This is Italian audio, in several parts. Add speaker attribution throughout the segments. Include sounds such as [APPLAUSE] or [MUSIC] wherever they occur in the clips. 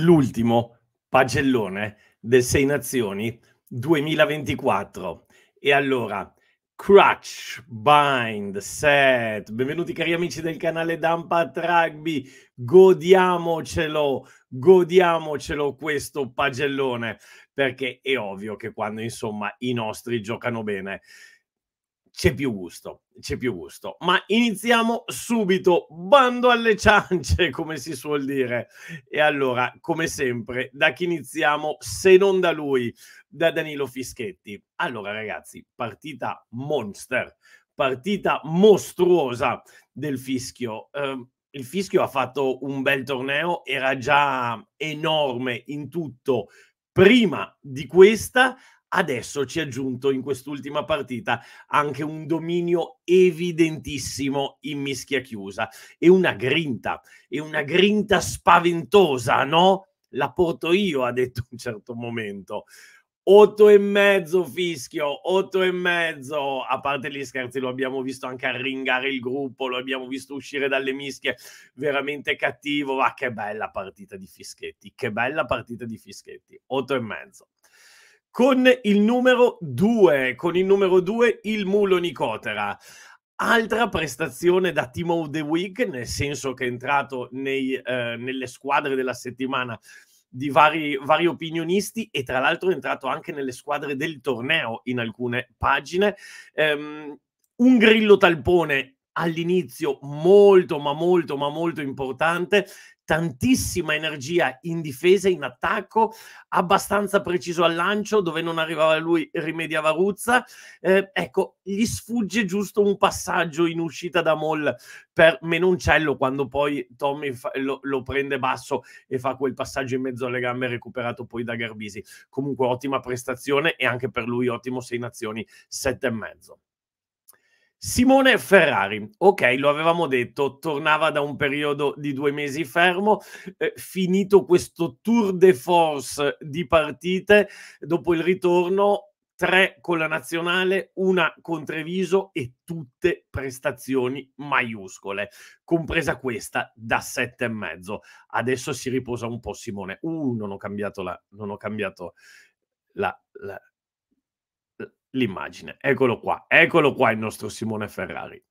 Speaker 1: l'ultimo pagellone del Sei Nazioni 2024. E allora, Crutch, Bind, Set, benvenuti cari amici del canale Dumpat Rugby, godiamocelo, godiamocelo questo pagellone, perché è ovvio che quando insomma i nostri giocano bene c'è più gusto, c'è più gusto. Ma iniziamo subito, bando alle ciance, [LAUGHS] come si suol dire. E allora, come sempre, da chi iniziamo se non da lui, da Danilo Fischetti. Allora, ragazzi, partita monster, partita mostruosa del fischio. Eh, il fischio ha fatto un bel torneo, era già enorme in tutto prima di questa, adesso ci ha aggiunto in quest'ultima partita anche un dominio evidentissimo in mischia chiusa e una grinta, e una grinta spaventosa, no? La porto io, ha detto un certo momento. Otto e mezzo fischio, otto e mezzo, a parte gli scherzi, lo abbiamo visto anche arringare il gruppo, lo abbiamo visto uscire dalle mischie, veramente cattivo, ma ah, che bella partita di Fischetti, che bella partita di Fischetti, otto e mezzo con il numero 2, con il numero 2 il mulo Nicotera. Altra prestazione da Team of the Week, nel senso che è entrato nei, eh, nelle squadre della settimana di vari, vari, opinionisti e tra l'altro è entrato anche nelle squadre del torneo in alcune pagine. Um, un grillo talpone all'inizio molto ma molto ma molto importante tantissima energia in difesa, in attacco, abbastanza preciso al lancio, dove non arrivava lui rimediava Ruzza. Eh, ecco, gli sfugge giusto un passaggio in uscita da Moll per Menoncello quando poi Tommy fa, lo, lo, prende basso e fa quel passaggio in mezzo alle gambe recuperato poi da Garbisi. Comunque ottima prestazione e anche per lui ottimo 6 nazioni 7 e mezzo. Simone Ferrari, ok, lo avevamo detto, tornava da un periodo di due mesi fermo, eh, finito questo tour de force di partite, dopo il ritorno tre con la nazionale, una con Treviso e tutte prestazioni maiuscole, compresa questa da sette e mezzo. Adesso si riposa un po' Simone. Uh, non ho cambiato la... Non ho cambiato la, la l'immagine. Eccolo qua, eccolo qua il nostro Simone Ferrari.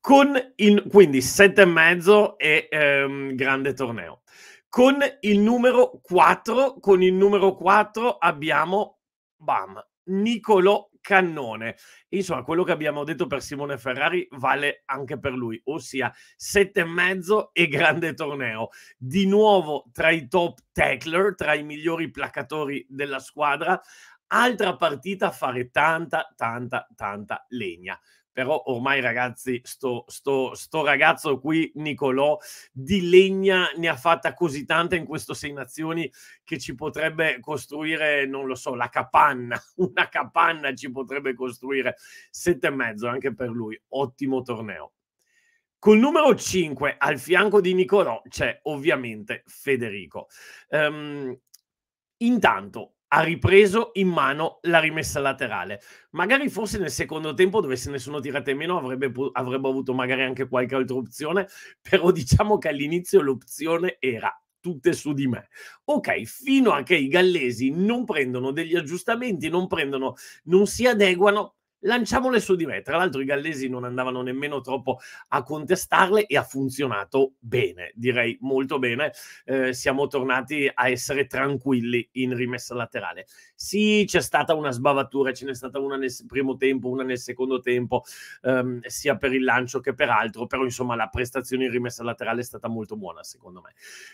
Speaker 1: Con il, quindi sette e mezzo e ehm, grande torneo. Con il numero 4, con il numero 4 abbiamo, bam, Nicolo Cannone. Insomma, quello che abbiamo detto per Simone Ferrari vale anche per lui, ossia sette e mezzo e grande torneo. Di nuovo tra i top tackler, tra i migliori placatori della squadra, Altra partita a fare tanta, tanta, tanta legna però ormai ragazzi sto, sto, sto, ragazzo qui Nicolò di legna ne ha fatta così tanta in questo Sei Nazioni che ci potrebbe costruire non lo so la capanna [LAUGHS] una capanna ci potrebbe costruire sette e mezzo anche per lui ottimo torneo Col numero 5 al fianco di Nicolò c'è ovviamente Federico. Um, intanto ha ripreso in mano la rimessa laterale. Magari forse nel secondo tempo, dove se ne sono tirate meno, avrebbe, avrebbe avuto magari anche qualche altra opzione, [LAUGHS] però diciamo che all'inizio l'opzione era tutte su di me. Ok, fino a che i gallesi non prendono degli aggiustamenti, non prendono, non si adeguano, lanciamole su di me. Tra l'altro i gallesi non andavano nemmeno troppo a contestarle e ha funzionato bene, direi molto bene. Eh, siamo tornati a essere tranquilli in rimessa laterale. Sì, c'è stata una sbavatura, ce n'è stata una nel primo tempo, una nel secondo tempo, ehm, sia per il lancio che per altro, però insomma la prestazione in rimessa laterale è stata molto buona secondo me.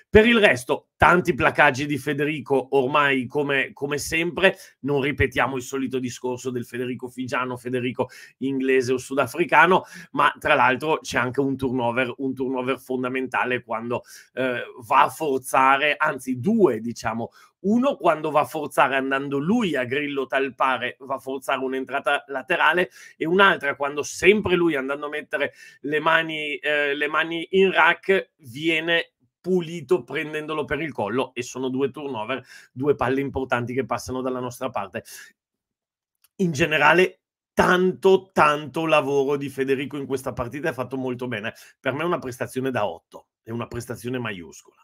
Speaker 1: Per il resto, tanti placaggi di Federico ormai come, come sempre, non ripetiamo il solito discorso del Federico Figiano Federico inglese o sudafricano, ma tra l'altro c'è anche un turnover, un turnover fondamentale quando eh, va a forzare, anzi due diciamo, uno quando va a forzare andando lui a grillo talpare va a forzare un'entrata laterale e un'altra quando sempre lui andando a mettere le mani, eh, le mani in rack viene pulito prendendolo per il collo e sono due turnover, due palle importanti che passano dalla nostra parte. In generale tanto, tanto lavoro di Federico in questa partita è fatto molto bene. Per me è una prestazione da 8, è una prestazione maiuscola.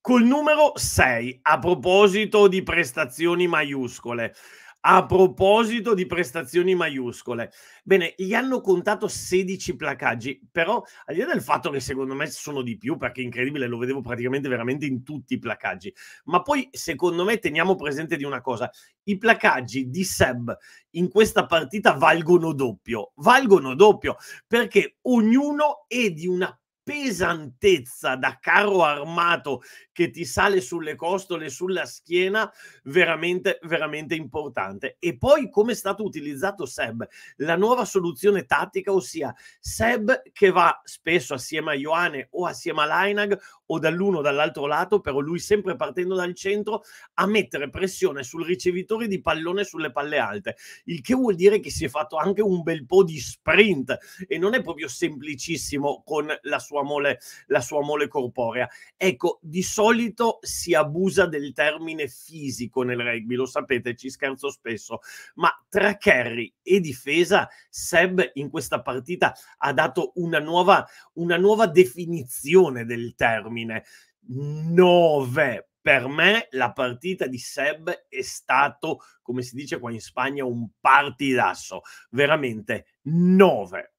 Speaker 1: Col numero 6, a proposito di prestazioni maiuscole, a proposito di prestazioni maiuscole, bene, gli hanno contato 16 placaggi, però al di là del fatto che secondo me sono di più, perché è incredibile, lo vedevo praticamente veramente in tutti i placaggi, ma poi secondo me teniamo presente di una cosa, i placaggi di Seb in questa partita valgono doppio, valgono doppio, perché ognuno è di una pesantezza da carro armato che ti sale sulle costole, sulla schiena, veramente, veramente importante. E poi come è stato utilizzato Seb, la nuova soluzione tattica, ossia Seb che va spesso assieme a Ioane o assieme a Lainag o dall'uno o dall'altro lato, però lui sempre partendo dal centro a mettere pressione sul ricevitore di pallone sulle palle alte, il che vuol dire che si è fatto anche un bel po' di sprint e non è proprio semplicissimo con la sua mole, la sua mole corporea. Ecco, di solito si abusa del termine fisico nel rugby, lo sapete, ci scherzo spesso, ma tra carry e difesa Seb in questa partita ha dato una nuova, una nuova definizione del termine termine. 9 per me la partita di Seb è stato, come si dice qua in Spagna, un partidasso. Veramente 9.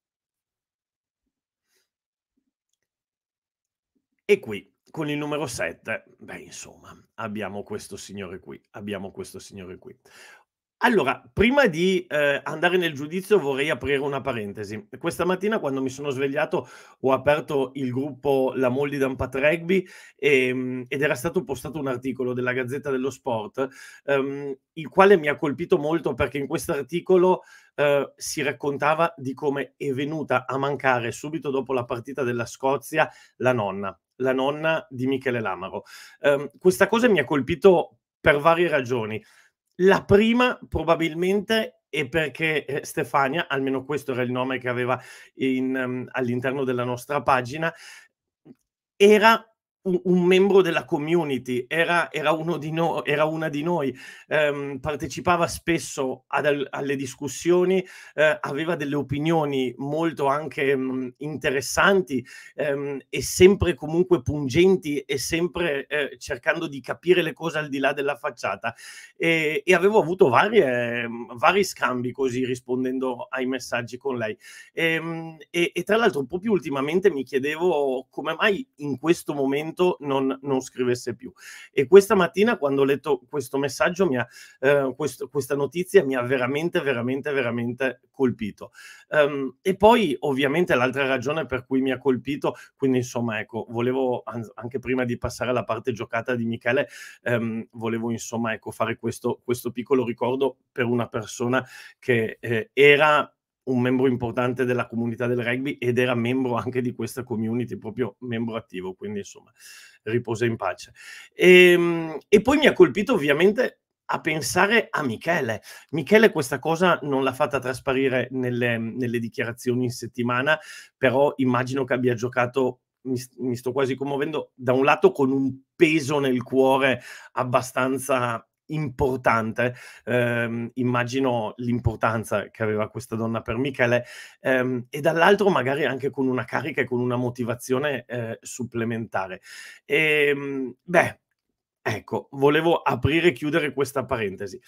Speaker 1: E qui con il numero 7, beh, insomma, abbiamo questo signore qui. Abbiamo questo signore qui. Allora, prima di eh, andare nel giudizio vorrei aprire una parentesi. Questa mattina quando mi sono svegliato ho aperto il gruppo La Moldi Dampat Rugby e, ehm, ed era stato postato un articolo della Gazzetta dello Sport, ehm, il quale mi ha colpito molto perché in questo articolo eh, si raccontava di come è venuta a mancare subito dopo la partita della Scozia la nonna. La nonna di Michele Lamaro. Eh, questa cosa mi ha colpito per varie ragioni. La prima probabilmente è perché eh, Stefania, almeno questo era il nome che aveva in, um, all'interno della nostra pagina, era un membro della community, era, era, di no, era una di noi, ehm, partecipava spesso ad, alle discussioni, eh, aveva delle opinioni molto anche mh, mm, interessanti ehm, e sempre comunque pungenti e sempre eh, cercando di capire le cose al di là della facciata. E, e avevo avuto varie, mm, vari scambi così rispondendo ai messaggi con lei. E, ehm, e, e tra l'altro proprio ultimamente mi chiedevo come mai in questo momento momento non, non scrivesse più. E questa mattina, quando ho letto questo messaggio, mi ha, eh, questo, questa notizia mi ha veramente, veramente, veramente colpito. Um, e poi, ovviamente, l'altra ragione per cui mi ha colpito, quindi insomma, ecco, volevo anche prima di passare alla parte giocata di Michele, ehm, volevo insomma, ecco, fare questo, questo piccolo ricordo per una persona che eh, era un membro importante della comunità del rugby ed era membro anche di questa community, proprio membro attivo, quindi insomma, riposa in pace. E, ehm, e poi mi ha colpito ovviamente a pensare a Michele. Michele questa cosa non l'ha fatta trasparire nelle, nelle dichiarazioni in settimana, però immagino che abbia giocato mi, sto quasi commuovendo, da un lato con un peso nel cuore abbastanza importante. Eh, immagino l'importanza che aveva questa donna per Michele, ehm, e dall'altro magari anche con una carica e con una motivazione eh, supplementare. E, ehm, beh, ecco, volevo aprire e chiudere questa parentesi.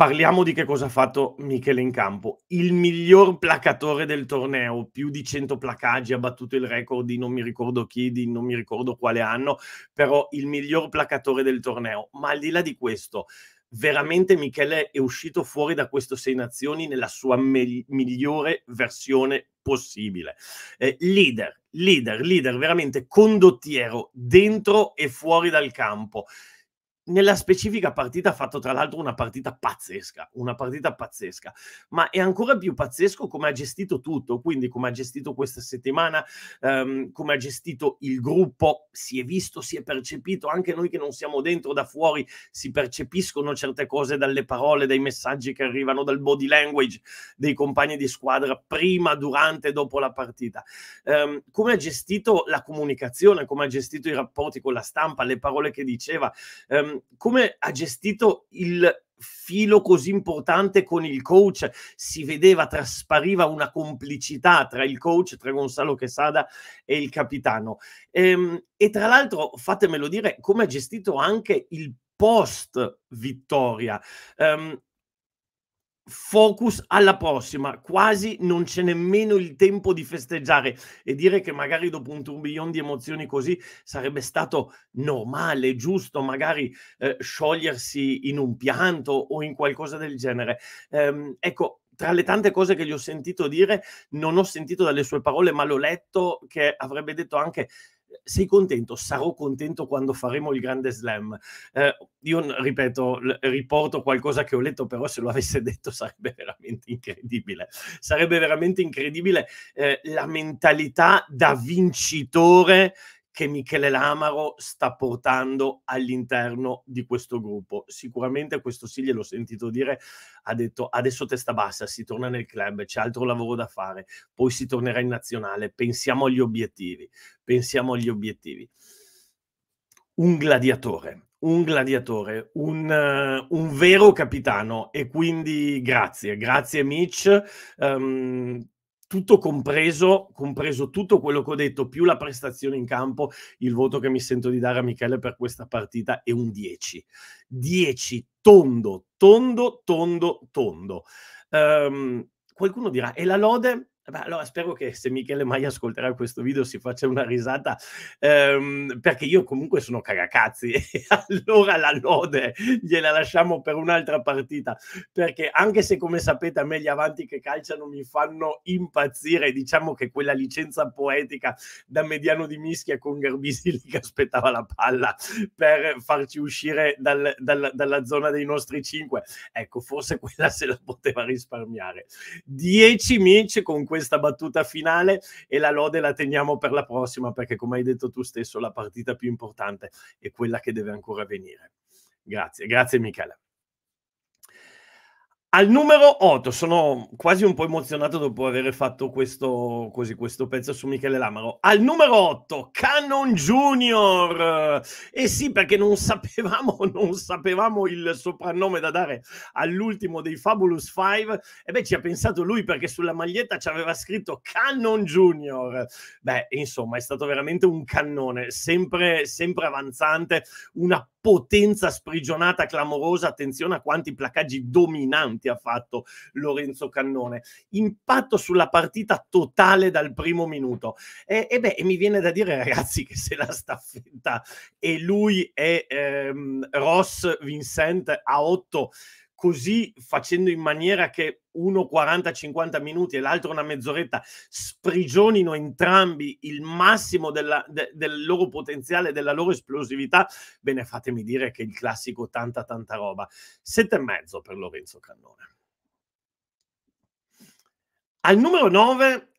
Speaker 1: Parliamo di che cosa ha fatto Michele in campo. Il miglior placatore del torneo, più di 100 placaggi, ha battuto il record di non mi ricordo chi, di non mi ricordo quale anno, però il miglior placatore del torneo. Ma al di là di questo, veramente Michele è uscito fuori da questo Sei Nazioni nella sua me- migliore versione possibile. Eh, leader, leader, leader, veramente condottiero dentro e fuori dal campo nella specifica partita ha fatto tra l'altro una partita pazzesca, una partita pazzesca, ma è ancora più pazzesco come ha gestito tutto, quindi come ha gestito questa settimana, um, come ha gestito il gruppo, si è visto, si è percepito, anche noi che non siamo dentro da fuori si percepiscono certe cose dalle parole, dai messaggi che arrivano, dal body language dei compagni di squadra prima, durante e dopo la partita. Um, come ha gestito la comunicazione, come ha gestito i rapporti con la stampa, le parole che diceva. Um, Ehm, come ha gestito il filo così importante con il coach, si vedeva, traspariva una complicità tra il coach, tra Gonzalo Quesada e il capitano. Ehm, e tra l'altro, fatemelo dire, come ha gestito anche il post vittoria. Um, ehm, focus alla prossima, quasi non c'è nemmeno il tempo di festeggiare e dire che magari dopo un tourbillon di emozioni così sarebbe stato normale, giusto, magari eh, sciogliersi in un pianto o in qualcosa del genere. Ehm, ecco, tra le tante cose che gli ho sentito dire, non ho sentito dalle sue parole, ma l'ho letto che avrebbe detto anche sei contento? Sarò contento quando faremo il grande slam. Eh, io ripeto, riporto qualcosa che ho letto, però se lo avesse detto sarebbe [LAUGHS] veramente incredibile. Sarebbe veramente incredibile eh, la mentalità da vincitore che Michele Lamaro sta portando all'interno di questo gruppo. Sicuramente questo sì, gliel'ho sentito dire, ha detto adesso testa bassa, si torna nel club, c'è altro lavoro da fare, poi si tornerà in nazionale, pensiamo agli obiettivi, pensiamo agli obiettivi. Un gladiatore, un gladiatore, un, uh, un vero capitano e quindi grazie, grazie Mitch. Um, tutto compreso, compreso tutto quello che ho detto, più la prestazione in campo, il voto che mi sento di dare a Michele per questa partita è un 10. 10, tondo, tondo, tondo, tondo. Um, qualcuno dirà, e la lode? Beh, allora spero che se Michele Mai ascolterà questo video si faccia una risata, ehm, perché io comunque sono cagacazzi [LAUGHS] e allora la lode gliela lasciamo per un'altra partita, perché anche se come sapete a me gli avanti che calciano mi fanno impazzire, diciamo che quella licenza poetica da mediano di mischia con Garbisi [LAUGHS] lì che aspettava la palla per farci uscire dal, dal, dalla zona dei nostri cinque, ecco forse quella se la poteva risparmiare. 10 minci con questo questa battuta finale e la lode la teniamo per la prossima perché come hai detto tu stesso la partita più importante è quella che deve ancora venire. Grazie, grazie Michele. Al numero 8 sono quasi un po' emozionato dopo aver fatto questo, così, questo pezzo su Michele Lamaro. Al numero 8 Canon Junior. E eh sì, perché non sapevamo, [LAUGHS] non sapevamo il soprannome da dare all'ultimo dei Fabulous Five. E beh, ci ha pensato lui perché sulla maglietta ci aveva scritto Canon Junior. Beh, insomma, è stato veramente un cannone, sempre, sempre avanzante, una potenza sprigionata clamorosa, attenzione a quanti placcaggi dominanti ha fatto Lorenzo Cannone, impatto sulla partita totale dal primo minuto. E, e beh, e mi viene da dire ragazzi che se la staffetta e lui e ehm, Ross Vincent a 8 così facendo in maniera che uno 40-50 minuti e l'altro una mezz'oretta sprigionino entrambi il massimo della, de, del loro potenziale, della loro esplosività, bene, fatemi dire che il classico tanta tanta roba. Sette e mezzo per Lorenzo Cannone. Al numero 9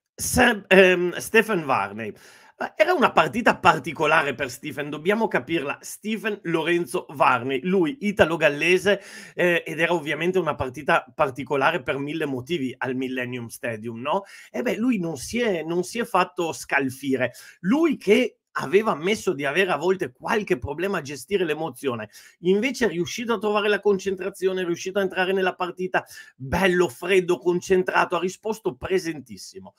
Speaker 1: ehm, Stephen Varney. Era una partita particolare per Stephen, dobbiamo capirla. Stephen Lorenzo Varni, lui italo-gallese, eh, ed era ovviamente una partita particolare per mille motivi al Millennium Stadium, no? E beh, lui non si è, non si è fatto scalfire. Lui che aveva ammesso di avere a volte qualche problema a gestire l'emozione, invece è riuscito a trovare la concentrazione, è riuscito a entrare nella partita bello, freddo, concentrato, ha risposto presentissimo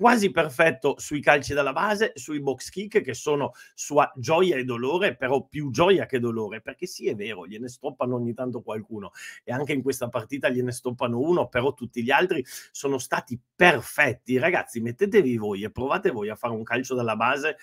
Speaker 1: quasi perfetto sui calci dalla base, sui box kick che sono sua gioia e dolore, però più gioia che dolore, perché sì è vero, gliene stoppano ogni tanto qualcuno e anche in questa partita gliene stoppano uno, però tutti gli altri sono stati perfetti. Ragazzi, mettetevi voi e provate voi a fare un calcio dalla base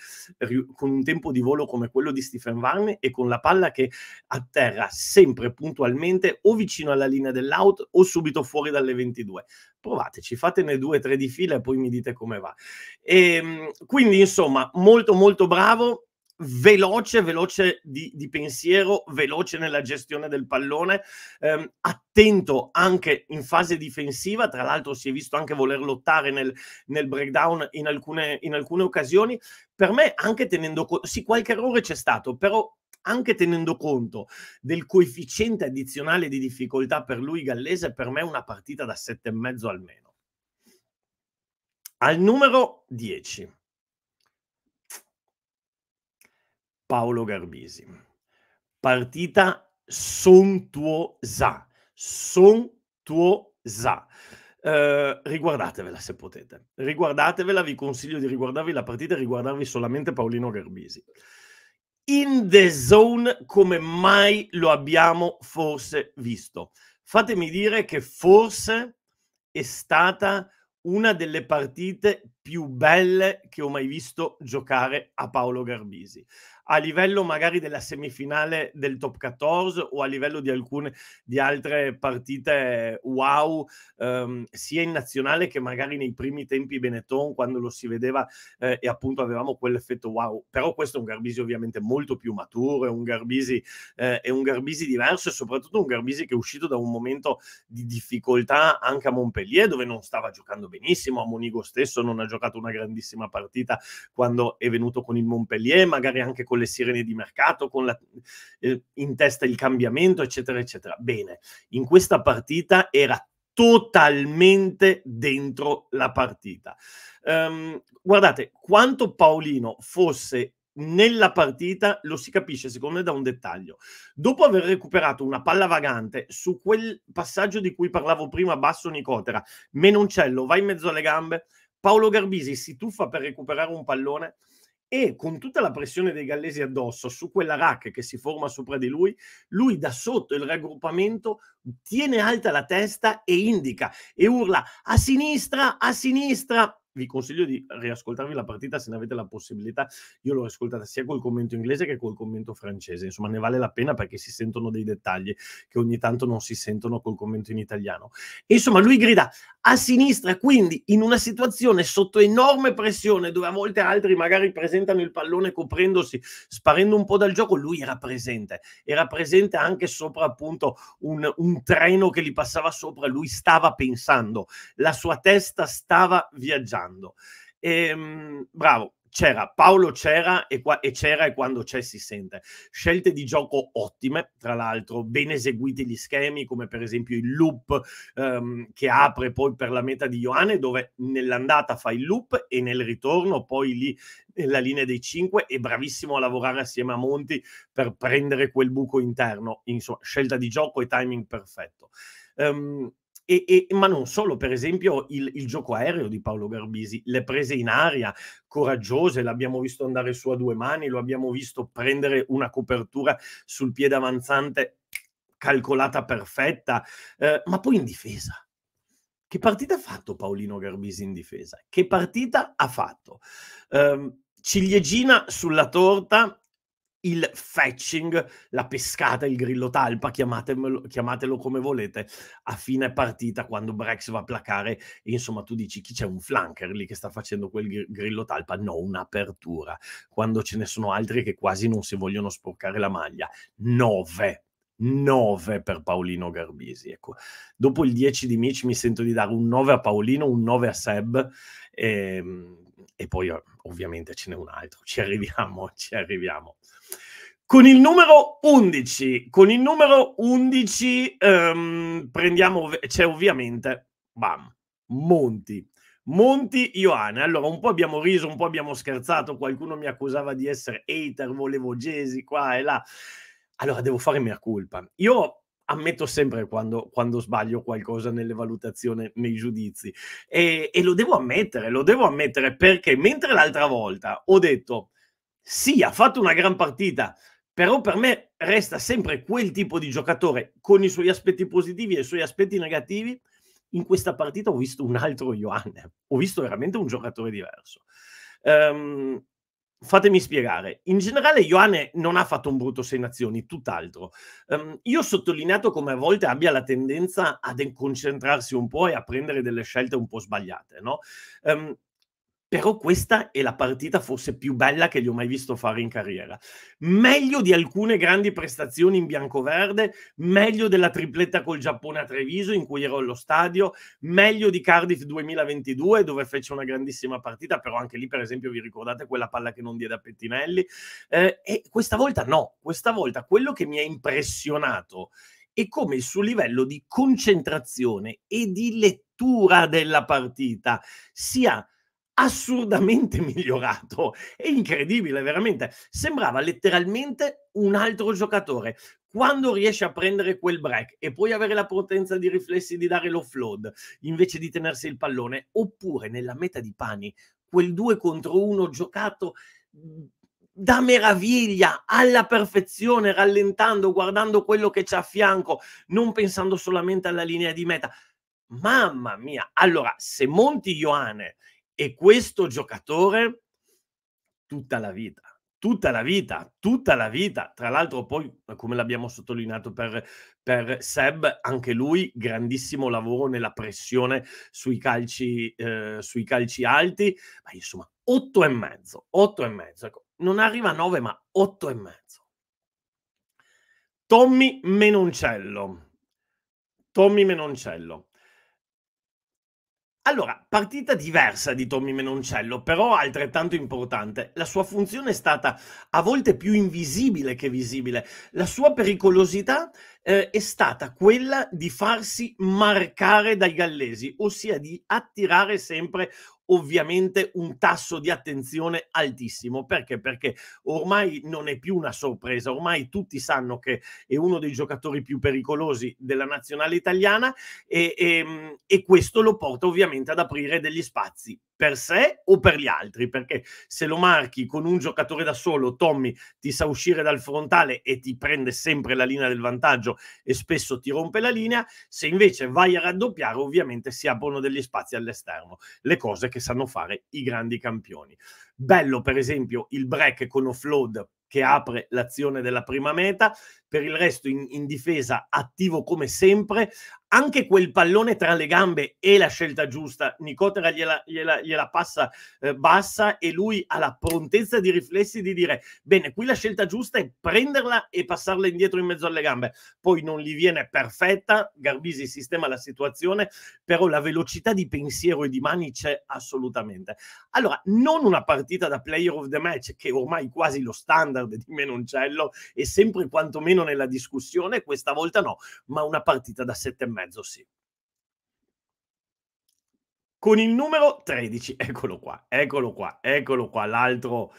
Speaker 1: con un tempo di volo come quello di Stephen Varney e con la palla che atterra sempre puntualmente o vicino alla linea dell'out o subito fuori dalle 22 provateci, fatene due, tre di fila e poi mi dite come va. E, ehm, quindi insomma, molto molto bravo, veloce, veloce di, di, pensiero, veloce nella gestione del pallone, ehm, attento anche in fase difensiva, tra l'altro si è visto anche voler lottare nel, nel breakdown in alcune, in alcune occasioni, per me anche tenendo conto, sì qualche errore c'è stato, però anche tenendo conto del coefficiente addizionale di difficoltà per lui gallese, per me è una partita da sette e mezzo almeno. Al numero 10, Paolo Garbisi. Partita sontuosa, sontuosa. Eh, riguardatevela se potete, riguardatevela, vi consiglio di riguardarvi la partita e riguardarvi solamente Paolino Garbisi in the zone come mai lo abbiamo forse visto. Fatemi dire che forse è stata una delle partite più belle che ho mai visto giocare a Paolo Garbisi a livello magari della semifinale del top 14 o a livello di alcune di altre partite wow, ehm, sia in nazionale che magari nei primi tempi Benetton quando lo si vedeva eh, e appunto avevamo quell'effetto wow. Però questo è un Garbisi ovviamente molto più maturo, è un Garbisi, eh, è un Garbisi diverso e soprattutto un Garbisi che è uscito da un momento di difficoltà anche a Montpellier dove non stava giocando benissimo, a Monigo stesso non ha giocato una grandissima partita quando è venuto con il Montpellier, magari anche con con le sirene di mercato, con la, eh, in testa il cambiamento, eccetera, eccetera. Bene, in questa partita era totalmente dentro la partita. Um, guardate, quanto Paolino fosse nella partita lo si capisce secondo me da un dettaglio. Dopo aver recuperato una palla vagante su quel passaggio di cui parlavo prima, basso Nicotera, Menoncello va in mezzo alle gambe, Paolo Garbisi si tuffa per recuperare un pallone e con tutta la pressione dei gallesi addosso su quella rack che si forma sopra di lui, lui da sotto il raggruppamento tiene alta la testa e indica e urla a sinistra, a sinistra, vi consiglio di riascoltarvi la partita se ne avete la possibilità. Io l'ho ascoltata sia col commento inglese che col commento francese, insomma ne vale la pena perché si sentono dei dettagli che ogni tanto non si sentono col commento in italiano. insomma lui grida a sinistra, quindi in una situazione sotto enorme pressione dove a volte altri magari presentano il pallone coprendosi, sparendo un po' dal gioco, lui era presente, era presente anche sopra appunto un, un treno che gli passava sopra, lui stava pensando, la sua testa stava viaggiando parlando. E, ehm, bravo, c'era Paolo c'era e, qua, e c'era e quando c'è si sente. Scelte di gioco ottime, tra l'altro, ben eseguiti gli schemi, come per esempio il loop ehm, che apre poi per la meta di Ioane, dove nell'andata fa il loop e nel ritorno poi lì nella linea dei 5 e bravissimo a lavorare assieme a Monti per prendere quel buco interno. Insomma, scelta di gioco e timing perfetto. Um, e, e, ma non solo, per esempio il, il, gioco aereo di Paolo Garbisi, le prese in aria coraggiose, l'abbiamo visto andare su a due mani, lo abbiamo visto prendere una copertura sul piede avanzante calcolata perfetta, eh, ma poi in difesa. Che partita ha fatto Paolino Garbisi in difesa? Che partita ha fatto? Um, ciliegina sulla torta il fetching, la pescata, il grillo talpa, chiamatelo come volete, a fine partita quando Brex va a placare e insomma tu dici chi c'è un flanker lì che sta facendo quel grillo talpa? No, un'apertura. Quando ce ne sono altri che quasi non si vogliono sporcare la maglia. 9 9 per Paolino Garbisi. Ecco. Dopo il 10 di Mitch mi sento di dare un 9 a Paolino, un 9 a Seb e, ehm, e poi ovviamente ce n'è un altro. Ci arriviamo, ci arriviamo. Con il numero 11, con il numero 11 ehm, prendiamo, c'è ovviamente, bam, Monti. Monti Ioane. Allora, un po' abbiamo riso, un po' abbiamo scherzato, qualcuno mi accusava di essere hater, volevo Gesi qua e là. Allora, devo fare mia colpa. Io ammetto sempre quando, quando sbaglio qualcosa nelle valutazioni, nei giudizi. E, e lo devo ammettere, lo devo ammettere perché mentre l'altra volta ho detto, sì, ha fatto una gran partita, però per me resta sempre quel tipo di giocatore con i suoi aspetti positivi e i suoi aspetti negativi. In questa partita ho visto un altro Ioanne, ho visto veramente un giocatore diverso. Um, fatemi spiegare. In generale, Ioane non ha fatto un brutto sei nazioni, tutt'altro. Um, io ho sottolineato come a volte abbia la tendenza a concentrarsi un po' e a prendere delle scelte un po' sbagliate, no? Um, però questa è la partita forse più bella che gli ho mai visto fare in carriera. Meglio di alcune grandi prestazioni in bianco-verde, meglio della tripletta col Giappone a Treviso in cui ero allo stadio, meglio di Cardiff 2022 dove fece una grandissima partita, però anche lì per esempio vi ricordate quella palla che non diede a Pettinelli. Eh, e questa volta no, questa volta quello che mi ha impressionato è come il suo livello di concentrazione e di lettura della partita sia assurdamente [LAUGHS] migliorato. È incredibile, veramente. Sembrava letteralmente un altro giocatore. Quando riesce a prendere quel break e poi avere la potenza di riflessi di dare l'offload invece di tenersi il pallone, oppure nella meta di Pani, quel 2 contro 1 giocato mhmm, da meraviglia, alla perfezione, rallentando, guardando quello che c'è a fianco, non pensando solamente alla linea di meta. Mamma mia! Allora, se Monti Ioane e questo giocatore tutta la vita, tutta la vita, tutta la vita. Tra l'altro poi, eh, come l'abbiamo sottolineato per, per Seb, anche lui grandissimo lavoro nella pressione sui calci, eh, sui calci alti. Ma insomma, otto e mezzo, otto e mezzo. Ecco, non arriva a nove ma otto e mezzo. Tommy Menoncello. Tommy Menoncello. Allora, partita diversa di Tommy Menoncello, però altrettanto importante. La sua funzione è stata a volte più invisibile che visibile. La sua pericolosità eh, è stata quella di farsi marcare dai gallesi, ossia di attirare sempre ovviamente un tasso di attenzione altissimo. Perché? Perché ormai non è più una sorpresa, ormai tutti sanno che è uno dei giocatori più pericolosi della nazionale italiana e, e, ehm, e questo lo porta ovviamente ad aprire degli spazi per sé o per gli altri, perché se lo marchi con un giocatore da solo, Tommy ti sa uscire dal frontale e ti prende sempre la linea del vantaggio e spesso ti rompe la linea, se invece vai a raddoppiare ovviamente si aprono degli spazi all'esterno, le cose che sanno fare i grandi campioni. Bello per esempio il break con offload che apre l'azione della prima meta, per il resto in, in difesa attivo come sempre, anche quel pallone tra le gambe è la scelta giusta. Nicotera gliela, gliela, gliela passa eh, bassa e lui ha la prontezza di riflessi di dire: Bene, qui la scelta giusta è prenderla e passarla indietro in mezzo alle gambe. Poi non gli viene perfetta. Garbisi sistema la situazione, però la velocità di pensiero e di mani c'è assolutamente. Allora, non una partita da player of the match, che ormai quasi lo standard di Menoncello, e sempre quantomeno meno nella discussione, questa volta no, ma una partita da sette e mezzo sì con il numero 13. Eccolo qua, eccolo qua, eccolo qua, l'altro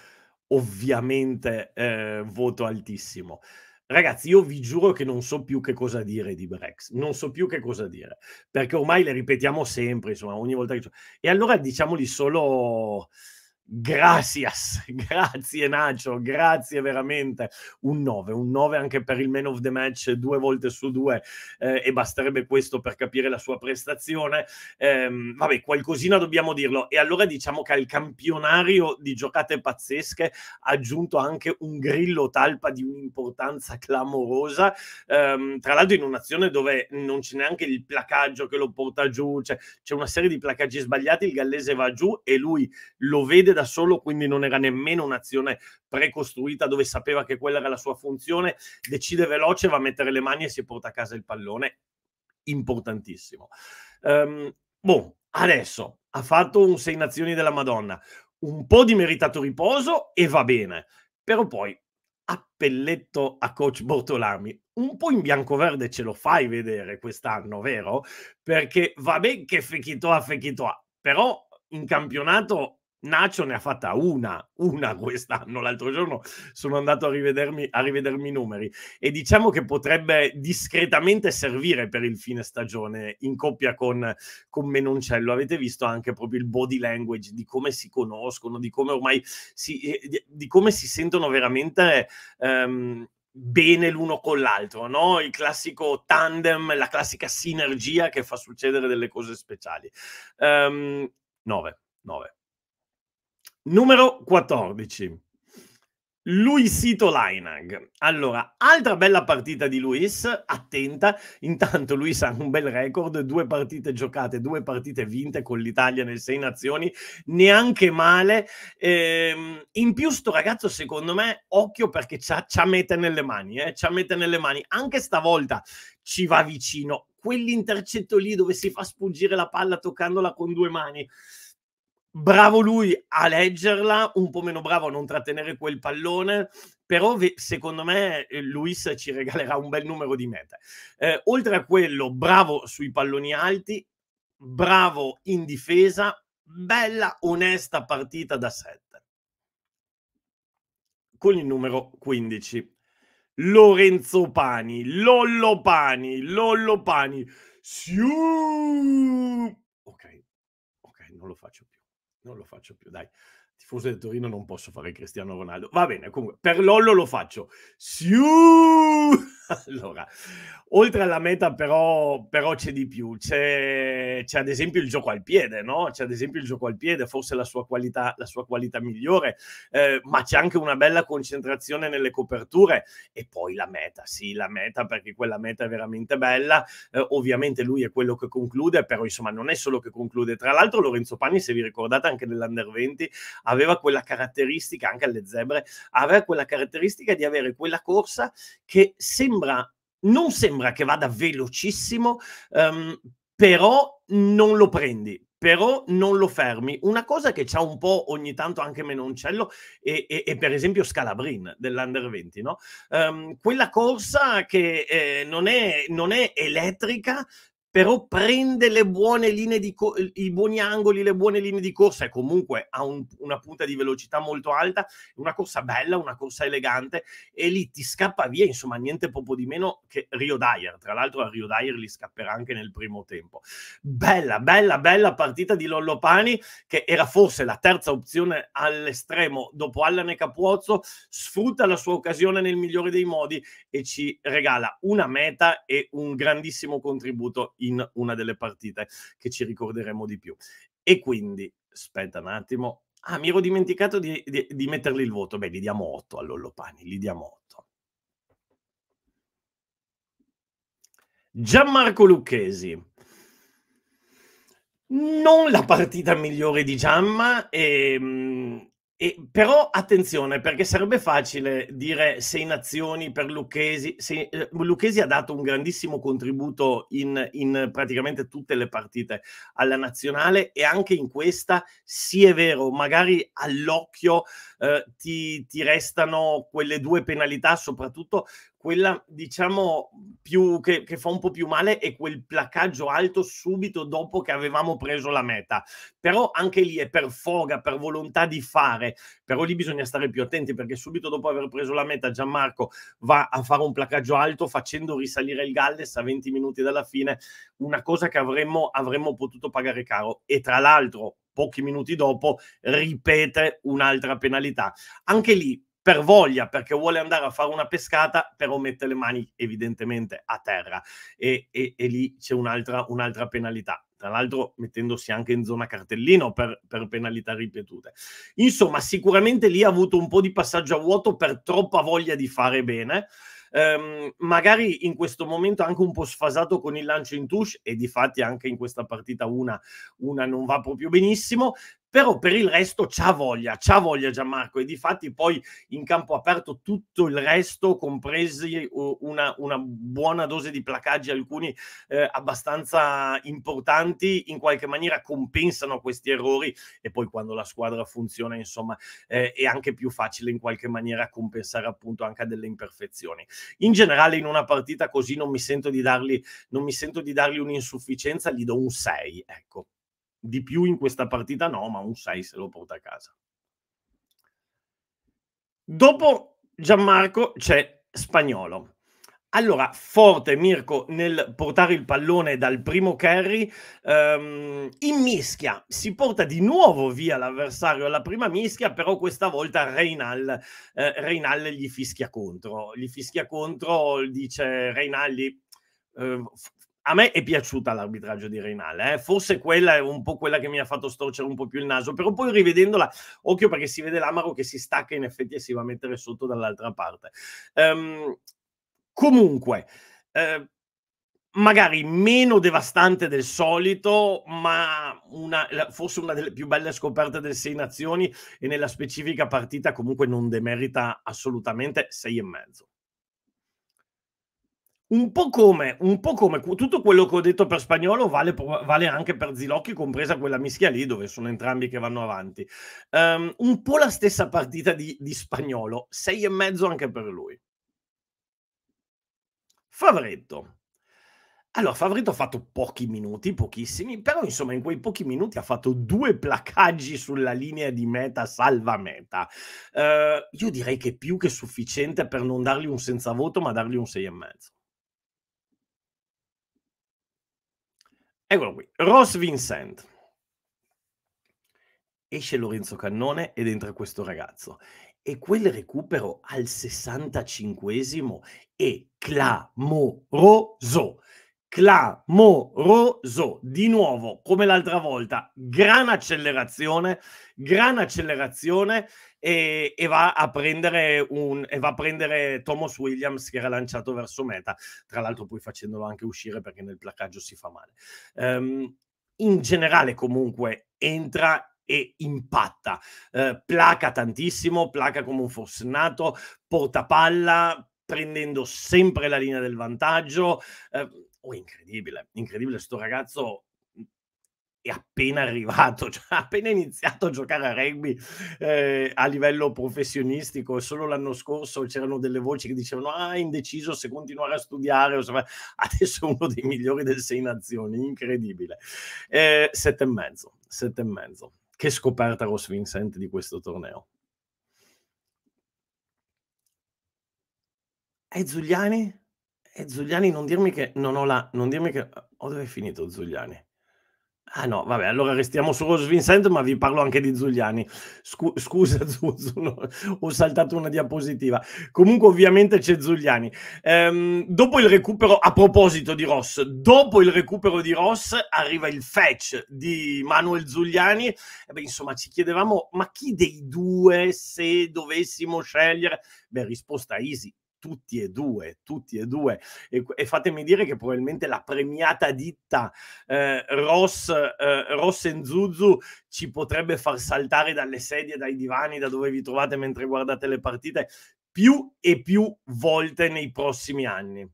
Speaker 1: ovviamente eh, voto altissimo. Ragazzi, io vi giuro che non so più che cosa dire di Brex, non so più che cosa dire, perché ormai le ripetiamo sempre, insomma, ogni volta che... E allora diciamoli solo Gracias, [LAUGHS] grazie Nacho, grazie veramente. Un 9, un 9 anche per il man of the match due volte su due eh, e basterebbe questo per capire la sua prestazione. Ehm, vabbè, qualcosina dobbiamo dirlo. E allora diciamo che al campionario di giocate pazzesche ha aggiunto anche un grillo talpa di un'importanza clamorosa. Ehm, tra l'altro in un'azione dove non c'è neanche il placaggio che lo porta giù, cioè, c'è una serie di placaggi sbagliati, il gallese va giù e lui lo vede da solo, quindi non era nemmeno un'azione precostruita dove sapeva che quella era la sua funzione, decide veloce, va a mettere le mani e si porta a casa il pallone. Importantissimo. Um, boh, adesso ha fatto un sei nazioni della Madonna, un po' di meritato riposo e va bene, però poi appelletto a coach Bortolami. Un po' in bianco-verde ce lo fai vedere quest'anno, vero? Perché va bene che Fekitoa, Fekitoa, però in campionato Nacho ne ha fatta una, una [LAUGHS] quest'anno. L'altro giorno sono andato a rivedermi, a rivedermi, i numeri e diciamo che potrebbe discretamente servire per il fine stagione in coppia con, con Menoncello. Avete visto anche proprio il body language di come si conoscono, di come ormai si, eh, di, di come si sentono veramente. Um, bene l'uno con l'altro, no? Il classico tandem, la classica sinergia che fa succedere delle cose speciali. Um, 9, 9. Numero 14. Luisito Lainag. Allora, altra bella partita di Luis, attenta, intanto Luis ha un bel record, due partite giocate, due partite vinte con l'Italia nel Sei Nazioni, neanche male. Ehm, in più sto ragazzo secondo me, occhio perché ci mette nelle mani, eh, ci mette nelle mani, anche stavolta ci va vicino, quell'intercetto lì dove si fa sfuggire la palla toccandola con due mani bravo lui a leggerla, un po' meno bravo a non trattenere quel pallone, però secondo me eh, Luis ci regalerà un bel numero di meta. Eh, oltre a quello, bravo sui palloni alti, bravo in difesa, bella, onesta partita da 7. Con il numero 15. Lorenzo Pani, Lollo Pani, Lollo Pani. Siu! Ok, ok, non lo faccio più non lo faccio più, dai tifoso del Torino non posso fare Cristiano Ronaldo. Va bene, comunque, per Lollo lo faccio. Siu! [LAUGHS] Allora, oltre alla meta però, però c'è di più. C'è, c'è, ad esempio il gioco al piede, no? C'è ad esempio il gioco al piede, forse la sua qualità, la sua qualità migliore, eh, ma c'è anche una bella concentrazione nelle coperture e poi la meta, sì, la meta perché quella meta è veramente bella. Eh, ovviamente lui è quello che conclude, però insomma non è solo che conclude. Tra l'altro Lorenzo Panni, se vi ricordate anche nell'Under 20, aveva quella caratteristica, anche alle zebre, aveva quella caratteristica di avere quella corsa che sembra, non sembra che vada velocissimo, um, però non lo prendi, però non lo fermi. Una cosa che c'ha un po' ogni tanto anche Menoncello e, e, e per esempio Scalabrin dell'Under 20, no? Um, quella corsa che eh, non, è, non, è, elettrica, però prende le buone linee di co- i buoni angoli, le buone linee di corsa e comunque ha un, una punta di velocità molto alta, una corsa bella, una corsa elegante e lì ti scappa via, insomma, niente poco di meno che Rio Dyer. Tra l'altro a Rio Dyer li scapperà anche nel primo tempo. Bella, bella, bella partita di Lollopani che era forse la terza opzione all'estremo dopo Allan e Capuozzo, sfrutta la sua occasione nel migliore dei modi e ci regala una meta e un grandissimo contributo in una delle partite che ci ricorderemo di più. E quindi, aspetta un attimo, ah, mi ero dimenticato di, di, di mettergli il voto, beh, gli diamo 8 all'Ollopani, gli diamo 8. Gianmarco Lucchesi. Non la partita migliore di Giamma, e, ehm, e, però attenzione, perché sarebbe facile dire sei nazioni per Lucchesi. Sei, eh, Lucchesi ha dato un grandissimo contributo in, in, praticamente tutte le partite alla nazionale e anche in questa, sì è vero, magari all'occhio eh, ti, ti, restano quelle due penalità, soprattutto quella diciamo più, che, che, fa un po' più male è quel placaggio alto subito dopo che avevamo preso la meta però anche lì è per foga per volontà di fare però lì bisogna stare più attenti perché subito dopo aver preso la meta Gianmarco va a fare un placaggio alto facendo risalire il Galles a 20 minuti dalla fine una cosa che avremmo, avremmo potuto pagare caro e tra l'altro pochi minuti dopo ripete un'altra penalità anche lì per voglia, perché vuole andare a fare una pescata, però mette le mani evidentemente a terra e, e, e lì c'è un'altra, un'altra penalità tra l'altro mettendosi anche in zona cartellino per, per, penalità ripetute. Insomma, sicuramente lì ha avuto un po' di passaggio a vuoto per troppa voglia di fare bene. Ehm, magari in questo momento anche un po' sfasato con il lancio in touche e di fatti anche in questa partita una, una non va proprio benissimo però per il resto c'ha voglia, c'ha voglia Gianmarco e di fatti poi in campo aperto tutto il resto, compresi una, una buona dose di placaggi, alcuni eh, abbastanza importanti, in qualche maniera compensano questi errori e poi quando la squadra funziona insomma eh, è anche più facile in qualche maniera compensare appunto anche delle imperfezioni. In generale in una partita così non mi sento di dargli, non mi sento di dargli un'insufficienza, gli do un 6, ecco di più in questa partita no, ma un 6 se lo porta a casa. Dopo Gianmarco c'è Spagnolo. Allora, forte Mirko nel portare il pallone dal primo carry, ehm, in mischia si porta di nuovo via l'avversario alla prima mischia, però questa volta Reinal, eh, Reinal gli fischia contro, gli fischia contro, dice Reinalli, eh, a me è piaciuta l'arbitraggio di Reinale, eh? forse quella è un po' quella che mi ha fatto storcere un po' più il naso, però poi rivedendola, occhio perché si vede l'amaro che si stacca in effetti e si va a mettere sotto dall'altra parte. Um, comunque, eh, magari meno devastante del solito, ma una, forse una delle più belle scoperte del Sei Nazioni e nella specifica partita comunque non demerita assolutamente sei e mezzo. Un po, come, un po' come, tutto quello che ho detto per Spagnolo vale, vale, anche per Zilocchi, compresa quella mischia lì dove sono entrambi che vanno avanti. Um, un po' la stessa partita di, di Spagnolo, sei e mezzo anche per lui. Favretto. Allora, Favretto ha fatto pochi minuti, pochissimi, però insomma in quei pochi minuti ha fatto due placaggi sulla linea di meta salva meta. Uh, io direi che è più che sufficiente per non dargli un senza voto, ma dargli un sei e mezzo. Eccolo qui, Ross Vincent. Esce Lorenzo Cannone ed entra questo ragazzo. E quel recupero al 65esimo è clamoroso. Clamoroso. Di nuovo, come l'altra volta, gran accelerazione, gran accelerazione e, e, va a prendere un, e va a prendere Thomas Williams che era lanciato verso meta, tra l'altro poi facendolo anche uscire perché nel placaggio si fa male. Um, in generale comunque entra e impatta, uh, placa tantissimo, placa come un forsennato, porta palla, prendendo sempre la linea del vantaggio. Eh, oh, incredibile, incredibile, sto ragazzo è appena arrivato, [LAUGHS] cioè, ha appena iniziato a giocare a rugby eh, a livello professionistico solo l'anno scorso c'erano delle voci che dicevano ah, è indeciso se continuare a studiare o se fa... [LAUGHS] adesso è uno dei migliori del Sei Nazioni, incredibile. Eh, sette e mezzo, sette e mezzo. Che scoperta Ross Vincent di questo torneo. E eh, Zugliani? E eh, Zugliani, non dirmi che non ho la... non dirmi che... Oh, dove è finito Zugliani? Ah no, vabbè, allora restiamo su Rose Vincent, ma vi parlo anche di Zuliani. Scu- scusa Zuzu, [LAUGHS] no, ho saltato una diapositiva. Comunque ovviamente c'è Zuliani. Ehm, dopo il recupero, a proposito di Ross, dopo il recupero di Ross arriva il fetch di Manuel Zuliani. E eh beh, insomma, ci chiedevamo, ma chi dei due se dovessimo scegliere? Beh, risposta easy, tutti e due, tutti e due. E, e fatemi dire che probabilmente la premiata ditta eh, Ross, eh, Ross Nzuzu ci potrebbe far saltare dalle sedie, dai divani, da dove vi trovate mentre guardate le partite, più e più volte nei prossimi anni.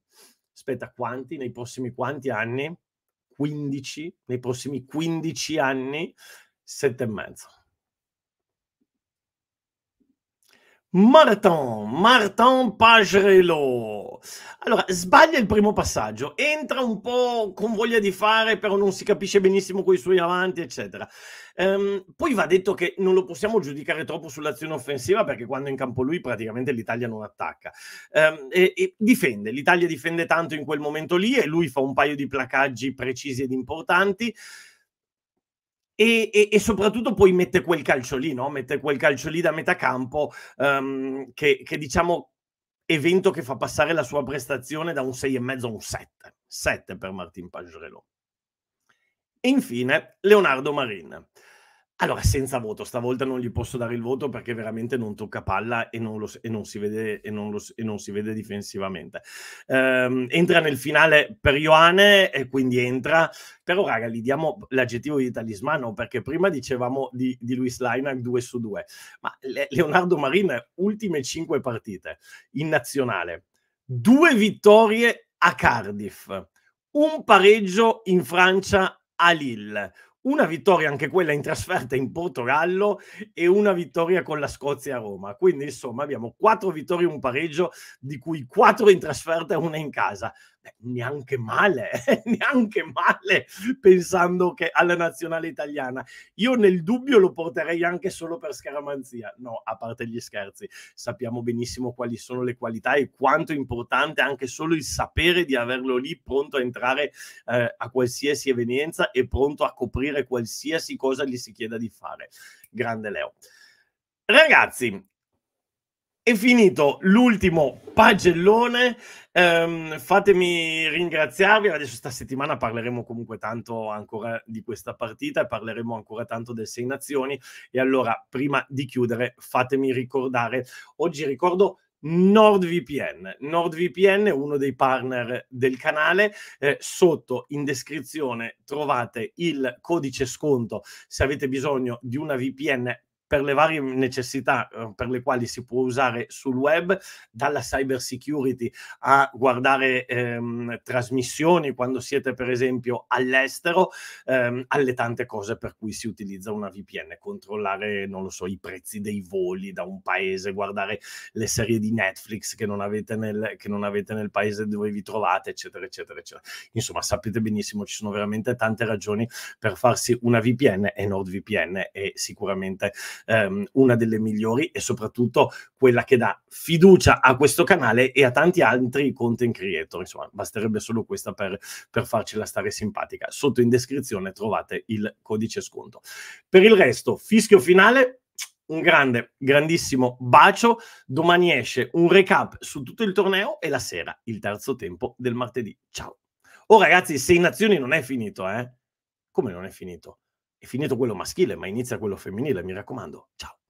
Speaker 1: Aspetta, quanti? Nei prossimi quanti anni? 15? Nei prossimi 15 anni? Sette e mezzo. Martin, Marathon Pagerello. Allora, sbaglia il primo passaggio, entra un po' con voglia di fare, però non si capisce benissimo con i suoi avanti, eccetera. Ehm, poi va detto che non lo possiamo giudicare troppo sull'azione offensiva, perché quando è in campo lui praticamente l'Italia non attacca. Ehm, e, e difende, l'Italia difende tanto in quel momento lì e lui fa un paio di placaggi precisi ed importanti. E, e, e, soprattutto poi mette quel calcio lì, no? mette quel calcio lì da metà campo um, che, che, diciamo evento che fa passare la sua prestazione da un 6,5 a un 7, 7 per Martin Pagerello. E infine Leonardo Marin. Allora, senza voto, stavolta non gli posso dare il voto perché veramente non tocca palla e non, lo, e non, si, vede, e non, lo, e non si, vede, difensivamente. Ehm, entra nel finale per Ioane e quindi entra, però raga, gli diamo l'aggettivo di talismano perché prima dicevamo di, di Luis Leinac 2 su 2, ma Leonardo Marin, ultime 5 partite in nazionale, due vittorie a Cardiff, un pareggio in Francia a Lille, una vittoria anche quella in trasferta in Portogallo e una vittoria con la Scozia a Roma. Quindi insomma abbiamo quattro vittorie e un pareggio, di cui quattro in trasferta e una in casa. Eh, neanche male, [LAUGHS] neanche male pensando che alla nazionale italiana. Io nel dubbio lo porterei anche solo per scaramanzia. No, a parte gli scherzi, sappiamo benissimo quali sono le qualità e quanto è importante anche solo il sapere di averlo lì pronto a entrare eh, a qualsiasi evenienza e pronto a coprire qualsiasi cosa gli si chieda di fare. Grande Leo. Ragazzi, è finito l'ultimo pagellone. Um, fatemi ringraziarvi. Adesso sta settimana parleremo comunque tanto ancora di questa partita e parleremo ancora tanto del Sei Nazioni. E allora, prima di chiudere, fatemi ricordare, oggi ricordo NordVPN. NordVPN è uno dei partner del canale. Eh, sotto in descrizione trovate il codice sconto se avete bisogno di una VPN per le varie necessità eh, per le quali si può usare sul web, dalla cyber security a guardare ehm, trasmissioni quando siete per esempio all'estero, ehm, alle tante cose per cui si utilizza una VPN, controllare, non lo so, i prezzi dei voli da un paese, guardare le serie di Netflix che non avete nel, non avete nel paese dove vi trovate, eccetera, eccetera, eccetera. Insomma, sapete benissimo, ci sono veramente tante ragioni per farsi una VPN e NordVPN è sicuramente ehm, una delle migliori e soprattutto quella che dà fiducia a questo canale e a tanti altri content creator. Insomma, basterebbe solo questa per, per farcela stare simpatica. Sotto in descrizione trovate il codice sconto. Per il resto, fischio finale, un grande, grandissimo bacio. Domani esce un recap su tutto il torneo e la sera il terzo tempo del martedì. Ciao. Oh ragazzi, Sei Nazioni non è finito, eh? Come non è finito? finito quello maschile, ma inizia quello femminile, mi raccomando. Ciao.